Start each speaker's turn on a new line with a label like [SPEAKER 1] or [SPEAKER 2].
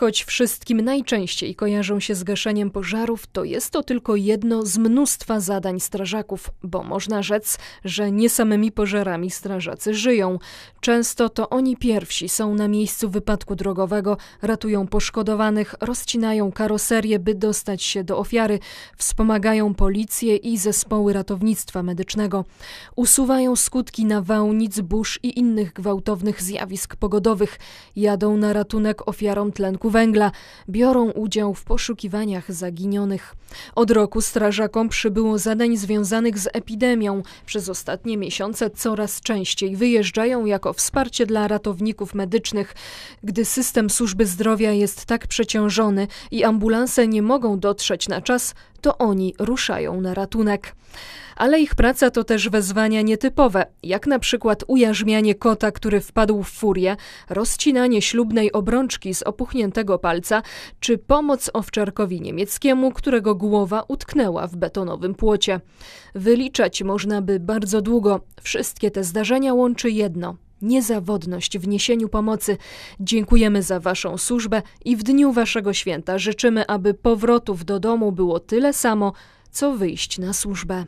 [SPEAKER 1] Choć wszystkim najczęściej kojarzą się z gaszeniem pożarów, to jest to tylko jedno z mnóstwa zadań strażaków, bo można rzec, że nie samymi pożarami strażacy żyją. Często to oni pierwsi są na miejscu wypadku drogowego, ratują poszkodowanych, rozcinają karoserię, by dostać się do ofiary, wspomagają policję i zespoły ratownictwa medycznego, usuwają skutki nawałnic, burz i innych gwałtownych zjawisk pogodowych, jadą na ratunek ofiarom tlenku dwutlenku węgla biorą udział w poszukiwaniach zaginionych. Od roku strażakom przybyło zadań związanych z epidemią. Przez ostatnie miesiące coraz częściej wyjeżdżają jako wsparcie dla ratowników medycznych. Gdy system służby zdrowia jest tak przeciążony i ambulanse nie mogą dotrzeć na czas, to oni ruszają na ratunek. Ale ich praca to też wezwania nietypowe, jak na przykład ujarzmianie kota, który wpadł w furię, rozcinanie ślubnej obrączki z opuchniętego palca, czy pomoc owczarkowi niemieckiemu, którego głowa utknęła w betonowym płocie. Wyliczać można by bardzo długo. Wszystkie te zdarzenia łączy jedno niezawodność w niesieniu pomocy. Dziękujemy za Waszą służbę i w dniu Waszego święta życzymy, aby powrotów do domu było tyle samo, co wyjść na służbę.